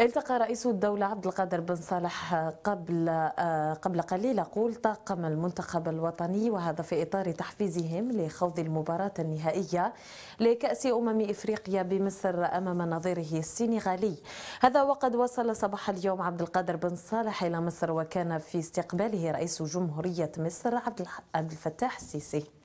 التقى رئيس الدولة عبد القادر بن صالح قبل آه، قبل قليل أقول طاقم المنتخب الوطني وهذا في إطار تحفيزهم لخوض المباراة النهائية لكأس أمم إفريقيا بمصر أمام نظيره السنغالي هذا وقد وصل صباح اليوم عبد القادر بن صالح إلى مصر وكان في استقباله رئيس جمهورية مصر عبد الفتاح السيسي